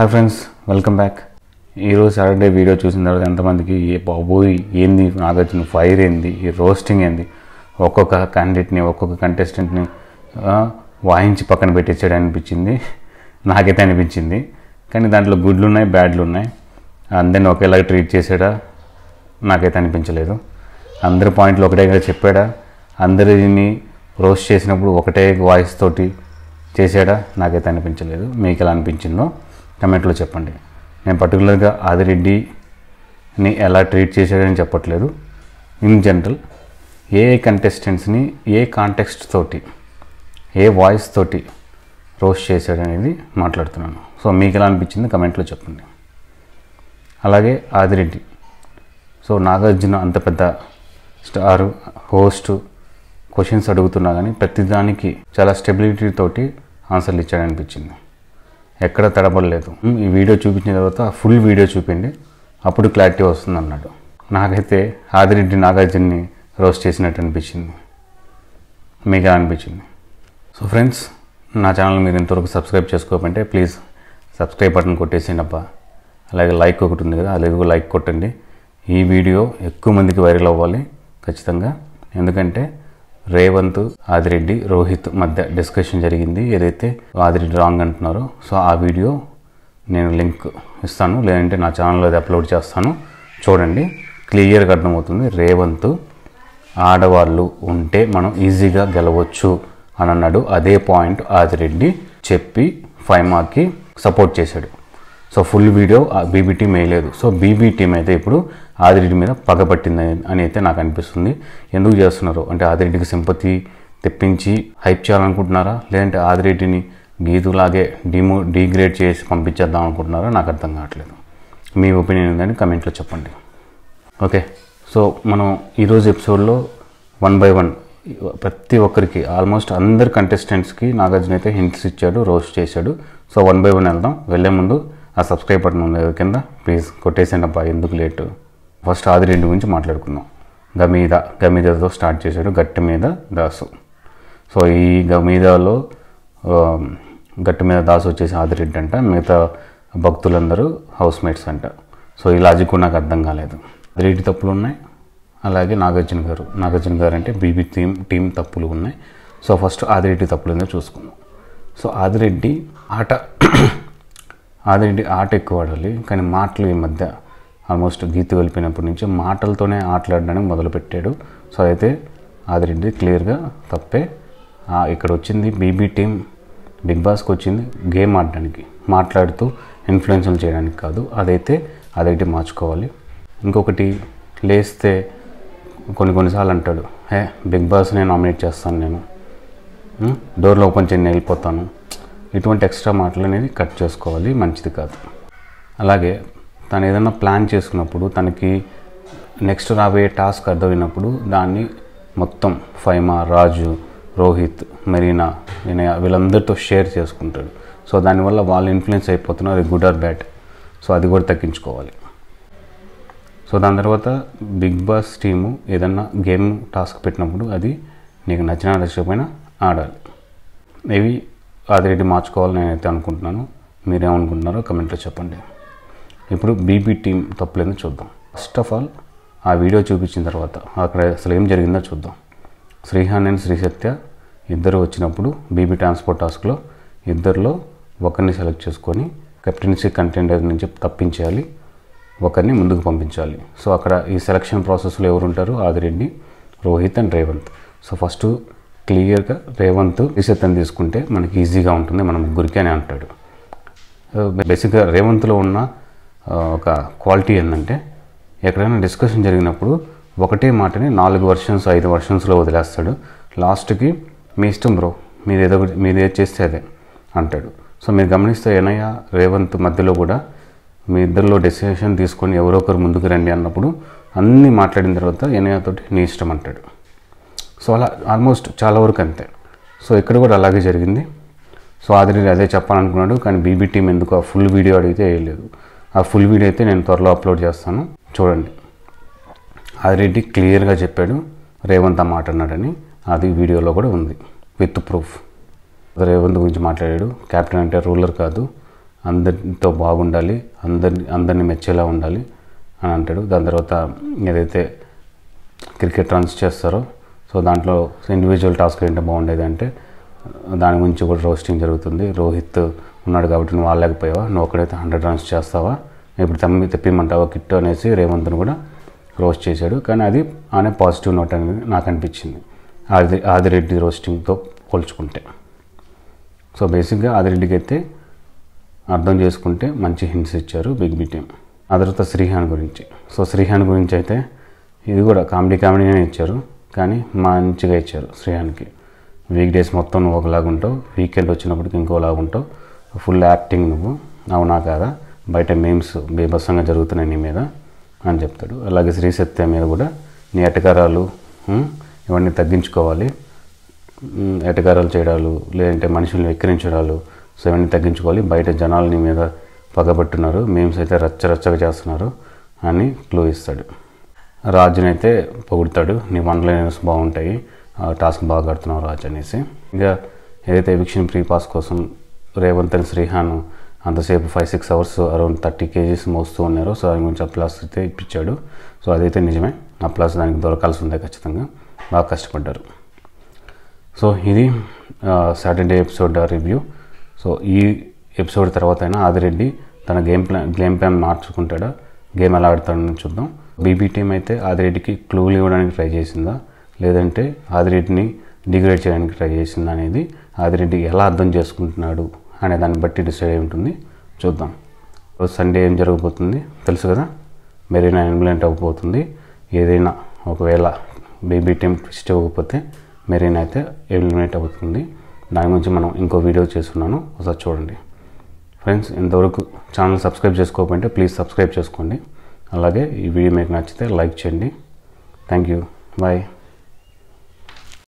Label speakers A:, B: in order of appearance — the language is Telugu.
A: హాయ్ ఫ్రెండ్స్ వెల్కమ్ బ్యాక్ ఈరోజు సాటర్డే వీడియో చూసిన తర్వాత ఎంతమందికి బాబోయ్ ఏంది నాగార్జున ఫైర్ ఏంది ఈ రోస్టింగ్ ఏంది ఒక్కొక్క క్యాండిడేట్ని ఒక్కొక్క కంటెస్టెంట్ని వాయించి పక్కన పెట్టించాడు అనిపించింది నాకైతే అనిపించింది కానీ దాంట్లో గుడ్లు ఉన్నాయి బ్యాడ్లు ఉన్నాయి అందరిని ఒకేలాగా ట్రీట్ చేసాడా నాకైతే అనిపించలేదు అందరి పాయింట్లు ఒకటే కదా చెప్పాడా అందరిని రోస్ట్ చేసినప్పుడు ఒకటే వాయిస్ తోటి చేసాడా నాకైతే అనిపించలేదు మీకు ఎలా అనిపించిందో కమెంట్లో చెప్పండి నేను పర్టికులర్గా ఆదిరెడ్డిని ఎలా ట్రీట్ చేశాడని చెప్పట్లేదు ఇన్ జనరల్ ఏ కంటెస్టెంట్స్ని ఏ కాంటెక్స్ట్ తోటి ఏ వాయిస్ తోటి రోస్ట్ చేశాడనేది మాట్లాడుతున్నాను సో మీకు ఎలా అనిపించింది కమెంట్లో చెప్పండి అలాగే ఆదిరెడ్డి సో నాగార్జున అంత పెద్ద స్టార్ హోస్ట్ క్వశ్చన్స్ అడుగుతున్నా కానీ ప్రతిదానికి చాలా స్టెబిలిటీతోటి ఆన్సర్లు ఇచ్చాడనిపించింది ఎక్కడ తడబడలేదు ఈ వీడియో చూపించిన తర్వాత ఫుల్ వీడియో చూపిండి అప్పుడు క్లారిటీ వస్తుంది అన్నాడు నాకైతే ఆదిరెడ్డి నాగార్జున్ని రోస్ట్ చేసినట్టు అనిపించింది మీకు అనిపించింది సో ఫ్రెండ్స్ నా ఛానల్ మీరు ఇంతవరకు సబ్స్క్రైబ్ చేసుకోకపోతే ప్లీజ్ సబ్స్క్రైబ్ బటన్ కొట్టేసేయండి అబ్బా అలాగే లైక్ ఒకటి ఉంది కదా అలాగే లైక్ కొట్టండి ఈ వీడియో ఎక్కువ మందికి వైరల్ అవ్వాలి ఖచ్చితంగా ఎందుకంటే రేవంత్ ఆదిరెడ్డి రోహిత్ మధ్య డిస్కషన్ జరిగింది ఏదైతే ఆదిరెడ్డి రాంగ్ అంటున్నారో సో ఆ వీడియో నేను లింక్ ఇస్తాను లేదంటే నా ఛానల్లో అది అప్లోడ్ చేస్తాను చూడండి క్లియర్గా అర్థమవుతుంది రేవంత్ ఆడవాళ్ళు ఉంటే మనం ఈజీగా గెలవచ్చు అని అన్నాడు అదే పాయింట్ ఆదిరెడ్డి చెప్పి ఫైమాకి సపోర్ట్ చేశాడు so full video BB team వేయలేదు సో బీబీ అయితే ఇప్పుడు ఆదిరెడ్డి మీద పగబట్టింది అని అయితే నాకు అనిపిస్తుంది ఎందుకు చేస్తున్నారు అంటే ఆదిరెడ్డికి సింపతి తెప్పించి హైప్ చేయాలనుకుంటున్నారా లేదంటే ఆదిరెడ్డిని గీతులాగే డిమో డీగ్రేడ్ చేసి పంపించేద్దాం అనుకుంటున్నారా నాకు అర్థం కావట్లేదు మీ ఒపీనియన్ ఏంటని కమెంట్లో చెప్పండి ఓకే సో మనం ఈరోజు ఎపిసోడ్లో వన్ బై వన్ ప్రతి ఒక్కరికి ఆల్మోస్ట్ అందరు కంటెస్టెంట్స్కి నాగార్జున అయితే హింట్స్ ఇచ్చాడు రోస్ట్ చేశాడు సో వన్ బై వన్ వెళ్దాం వెళ్ళే ముందు ఆ సబ్స్క్రైబ్ బటన్ కింద ప్లీజ్ కొట్టేసండి అబ్బా ఎందుకు లేటు ఫస్ట్ ఆది రెండు గురించి మాట్లాడుకున్నాం గమీద గమీదతో స్టార్ట్ చేశాడు గట్టి మీద దాసు సో ఈ గమీదలో గట్టి మీద దాసు వచ్చేసి ఆదిరెడ్డి అంట మిగతా భక్తులందరూ హౌస్ మేట్స్ అంట సో ఈ లాజిక్ నాకు అర్థం కాలేదు రెడ్డి తప్పులు ఉన్నాయి అలాగే నాగార్జున గారు నాగార్జున గారు అంటే బీబీ టీమ్ టీం తప్పులు ఉన్నాయి సో ఫస్ట్ ఆదిరెడ్డి తప్పులు ఏదో చూసుకుందాం సో ఆదిరెడ్డి ఆట అదేంటి ఆట ఎక్కువ ఆడాలి కానీ మాటలు ఈ మధ్య ఆల్మోస్ట్ గీత వెళ్ళిపోయినప్పటి నుంచి మాటలతోనే ఆటలాడడానికి మొదలుపెట్టాడు సో అయితే ఆదిరెడ్డి క్లియర్గా తప్పే ఇక్కడ వచ్చింది బీబీ టీం బిగ్ బాస్కి వచ్చింది గేమ్ ఆడడానికి మాట్లాడుతూ ఇన్ఫ్లుయెన్సులు చేయడానికి కాదు అదైతే అదైతే మార్చుకోవాలి ఇంకొకటి లేస్తే కొన్ని కొన్నిసార్లు అంటాడు హే బిగ్ బాస్నే నామినేట్ చేస్తాను నేను డోర్లు ఓపెన్ చేయండి వెళ్ళిపోతాను ఎటువంటి ఎక్స్ట్రా మాటలు అనేది కట్ చేసుకోవాలి మంచిది కాదు అలాగే తను ఏదైనా ప్లాన్ చేసుకున్నప్పుడు తనకి నెక్స్ట్ రాబోయే టాస్క్ అర్థమైనప్పుడు దాన్ని మొత్తం ఫైమా రాజు రోహిత్ మెరీనా వినయ వీళ్ళందరితో షేర్ చేసుకుంటాడు సో దానివల్ల వాళ్ళు ఇన్ఫ్లుయెన్స్ అయిపోతున్నారు అది గుడ్ ఆర్ బ్యాడ్ సో అది కూడా తగ్గించుకోవాలి సో దాని తర్వాత బిగ్ బాస్ టీము ఏదన్నా గేమ్ టాస్క్ పెట్టినప్పుడు అది నీకు నచ్చిన నచ్చకపోయినా ఆడాలి ఇవి కాదిరెడ్డి మార్చుకోవాలని నేనైతే అనుకుంటున్నాను మీరేమనుకుంటున్నారో కమెంట్లో చెప్పండి ఇప్పుడు బీపీ టీం తప్పులేదని చూద్దాం ఫస్ట్ ఆఫ్ ఆల్ ఆ వీడియో చూపించిన తర్వాత అక్కడ అసలు ఏం జరిగిందో చూద్దాం శ్రీహాన్ అండ్ సత్య ఇద్దరు వచ్చినప్పుడు బీబీ ట్రాన్స్పోర్ట్ టాస్క్లో ఇద్దరిలో ఒకరిని సెలెక్ట్ చేసుకొని కెప్టెన్సీ కంటెండర్ నుంచి తప్పించాలి ఒకరిని ముందుకు పంపించాలి సో అక్కడ ఈ సెలక్షన్ ప్రాసెస్లో ఎవరుంటారు Adireddy Rohit and Revanth so first క్లియర్గా రేవంత్ నిషేధం తీసుకుంటే మనకి ఈజీగా ఉంటుంది మన ముగ్గురికి అని అంటాడు బేసిక్గా రేవంత్లో ఉన్న ఒక క్వాలిటీ ఏంటంటే ఎక్కడైనా డిస్కషన్ జరిగినప్పుడు ఒకటే మాటని నాలుగు వర్షన్స్ ఐదు వర్షన్స్లో వదిలేస్తాడు లాస్ట్కి మీ ఇష్టం బ్రో మీరు ఏదో మీరు ఏది చేస్తే అదే అంటాడు సో మీరు గమనిస్తే ఎనయ్య రేవంత్ మధ్యలో కూడా మీ ఇద్దరిలో డెసిషన్ తీసుకొని ఎవరో ఒకరు ముందుకు రండి అన్నప్పుడు అన్నీ మాట్లాడిన తర్వాత ఎనయ్యతోటి నీ ఇష్టం అంటాడు సో అలా ఆల్మోస్ట్ చాలా వరకు అంతే సో ఇక్కడ కూడా అలాగే జరిగింది సో ఆదిరి అదే చెప్పాలనుకున్నాడు కానీ బీబీ టీం ఎందుకు ఆ ఫుల్ వీడియో అడిగితే వేయలేదు ఆ ఫుల్ వీడియో అయితే నేను త్వరలో అప్లోడ్ చేస్తాను చూడండి ఆదిరెడ్డి క్లియర్గా చెప్పాడు రేవంత్ మాట అన్నాడని అది వీడియోలో కూడా ఉంది విత్ ప్రూఫ్ రేవంత్ గురించి మాట్లాడాడు క్యాప్టెన్ అంటే రూలర్ కాదు అందరితో బాగుండాలి అందరిని అందరిని మెచ్చేలా ఉండాలి అని అంటాడు దాని తర్వాత ఏదైతే క్రికెట్ రన్స్ చేస్తారో సో దాంట్లో ఇండివిజువల్ టాస్క్ ఏంటో బాగుండేది అంటే దాని గురించి కూడా రోస్టింగ్ జరుగుతుంది రోహిత్ ఉన్నాడు కాబట్టి నువ్వు ఆడలేకపోయావా నువ్వు ఒక్కడైతే హండ్రెడ్ రన్స్ చేస్తావా ఇప్పుడు తమ్మి తెప్పిమంటావా కిట్టు అనేసి రేవంత్ను కూడా రోస్ట్ చేశాడు కానీ అది అనే పాజిటివ్ నోట్ అనేది నాకు అనిపించింది ఆది ఆదిరెడ్డి రోస్టింగ్తో పోల్చుకుంటే సో బేసిక్గా ఆదిరెడ్డికి అయితే అర్థం చేసుకుంటే మంచి హింట్స్ ఇచ్చారు బిగ్ బి టీమ్ ఆ తర్వాత శ్రీహాన్ గురించి సో శ్రీహాన్ గురించి అయితే ఇది కూడా కామెడీ కామెడీనే ఇచ్చారు కానీ మంచిగా ఇచ్చారు శ్రేయానికి వీక్ డేస్ మొత్తం నువ్వు ఒకలాగా ఉంటావు వీకెండ్ వచ్చినప్పటికి ఇంకోలాగా ఉంటావు ఫుల్ యాక్టింగ్ నువ్వు అవునా కాదా బయట మేమ్స్ బీభత్సంగా జరుగుతున్నాయి నీ మీద అని చెప్తాడు అలాగే శ్రీ సత్య మీద కూడా నీ ఎటకారాలు ఇవన్నీ తగ్గించుకోవాలి ఎటకారాలు చేయడాలు లేదంటే మనుషుల్ని వెక్కిరించడాలు సో ఇవన్నీ తగ్గించుకోవాలి బయట జనాలు నీ మీద పగబట్టున్నారు మేమ్స్ అయితే రచ్చరచ్చగా చేస్తున్నారు అని క్లూ ఇస్తాడు రాజునైతే పొగుడతాడు నీ మనలేని బాగుంటాయి టాస్క్ బాగా కడుతున్నావు రాజు అనేసి ఇంకా ఏదైతే ఎవిక్షన్ ప్రీ పాస్ కోసం రేవంత్ అండ్ శ్రీహాను అంతసేపు five six hours around thirty KGs మోస్తూ ఉన్నారు సో దాని గురించి ఆ ప్లస్ అయితే ఇప్పించాడు సో అదైతే నిజమే ఆ ప్లస్ దానికి దొరకాల్సి ఉంది ఖచ్చితంగా బాగా కష్టపడ్డారు సో ఇది సాటర్డే ఎపిసోడ్ రివ్యూ సో ఈ ఎపిసోడ్ తర్వాత అయినా ఆదిరెడ్డి తన గేమ్ ప్లాన్ గేమ్ ప్లాన్ మార్చుకుంటాడా గేమ్ ఎలా ఆడతాడని చూద్దాం బీబీ టీం అయితే ఆదిరెడ్డికి క్లూలు ఇవ్వడానికి ట్రై చేసిందా లేదంటే ఆదిరెడ్డిని డిగ్రేడ్ చేయడానికి ట్రై చేసిందా అనేది ఆదిరెడ్డి ఎలా అర్థం చేసుకుంటున్నాడు అనే దాన్ని బట్టి డిసైడ్ అయి ఉంటుంది చూద్దాం సండే ఏం జరగబోతుంది తెలుసు కదా మెరీనా ఇన్వలెంట్ అవ్వబోతుంది ఏదైనా ఒకవేళ బీబీ టీం ట్విస్ట్ అవ్వకపోతే మెరీనా అయితే ఎలిమినేట్ అవుతుంది దాని గురించి మనం ఇంకో వీడియో చేస్తున్నాను ఒకసారి చూడండి ఫ్రెండ్స్ ఇంతవరకు ఛానల్ సబ్స్క్రైబ్ చేసుకోకపోతే ప్లీజ్ సబ్స్క్రైబ్ చేసుకోండి అలాగే ఈ వీడియో మీకు నచ్చితే లైక్ చేయండి థ్యాంక్ యూ బాయ్